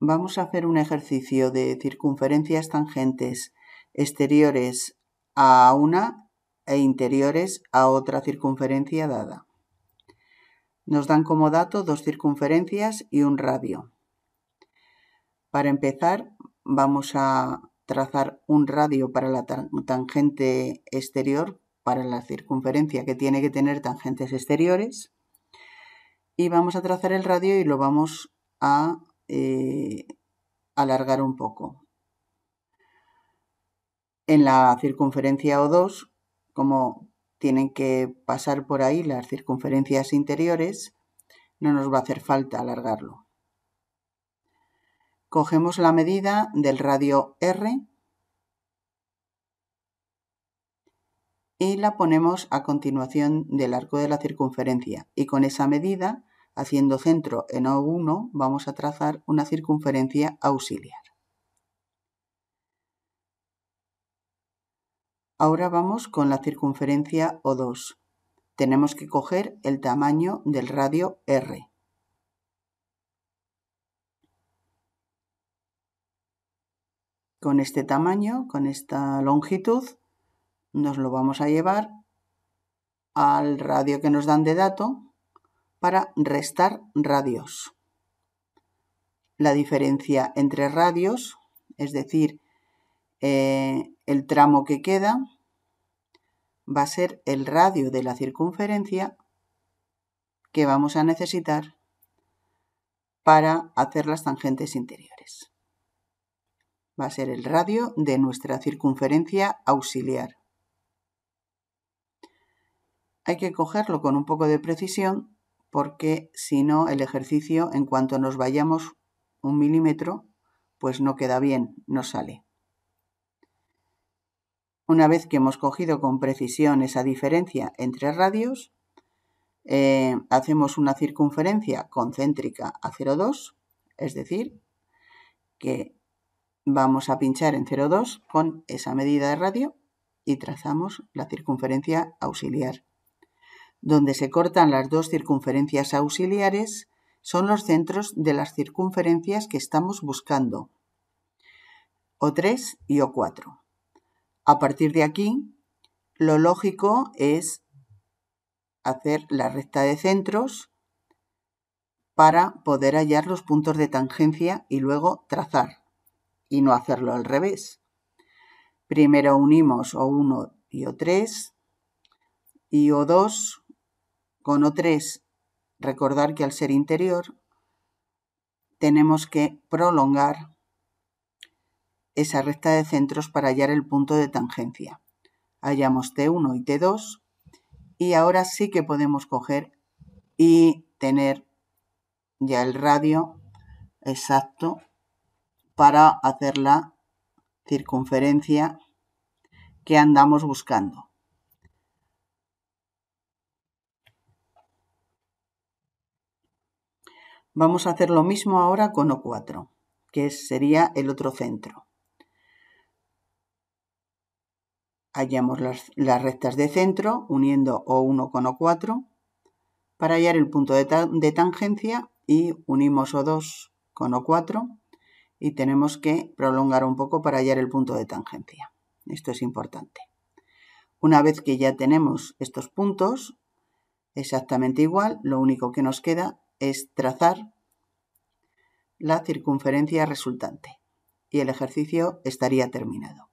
Vamos a hacer un ejercicio de circunferencias tangentes exteriores a una e interiores a otra circunferencia dada. Nos dan como dato dos circunferencias y un radio. Para empezar, vamos a trazar un radio para la tangente exterior, para la circunferencia que tiene que tener tangentes exteriores. Y vamos a trazar el radio y lo vamos a eh, alargar un poco. En la circunferencia O2, como tienen que pasar por ahí las circunferencias interiores, no nos va a hacer falta alargarlo. Cogemos la medida del radio R y la ponemos a continuación del arco de la circunferencia y con esa medida Haciendo centro en O1 vamos a trazar una circunferencia auxiliar. Ahora vamos con la circunferencia O2. Tenemos que coger el tamaño del radio R. Con este tamaño, con esta longitud, nos lo vamos a llevar al radio que nos dan de dato para restar radios. La diferencia entre radios, es decir, eh, el tramo que queda, va a ser el radio de la circunferencia que vamos a necesitar para hacer las tangentes interiores. Va a ser el radio de nuestra circunferencia auxiliar. Hay que cogerlo con un poco de precisión porque si no el ejercicio, en cuanto nos vayamos un milímetro, pues no queda bien, no sale. Una vez que hemos cogido con precisión esa diferencia entre radios, eh, hacemos una circunferencia concéntrica a 0,2, es decir, que vamos a pinchar en 0,2 con esa medida de radio y trazamos la circunferencia auxiliar. Donde se cortan las dos circunferencias auxiliares son los centros de las circunferencias que estamos buscando, O3 y O4. A partir de aquí, lo lógico es hacer la recta de centros para poder hallar los puntos de tangencia y luego trazar, y no hacerlo al revés. Primero unimos O1 y O3 y O2 con o 3, recordar que al ser interior tenemos que prolongar esa recta de centros para hallar el punto de tangencia. Hallamos T1 y T2 y ahora sí que podemos coger y tener ya el radio exacto para hacer la circunferencia que andamos buscando. Vamos a hacer lo mismo ahora con O4, que sería el otro centro. Hallamos las, rectas de centro uniendo O1 con O4 para hallar el punto de, de tangencia y unimos O2 con O4 y tenemos que prolongar un poco para hallar el punto de tangencia. Esto es importante. Una vez que ya tenemos estos puntos, exactamente igual, lo único que nos queda es trazar la circunferencia resultante y el ejercicio estaría terminado.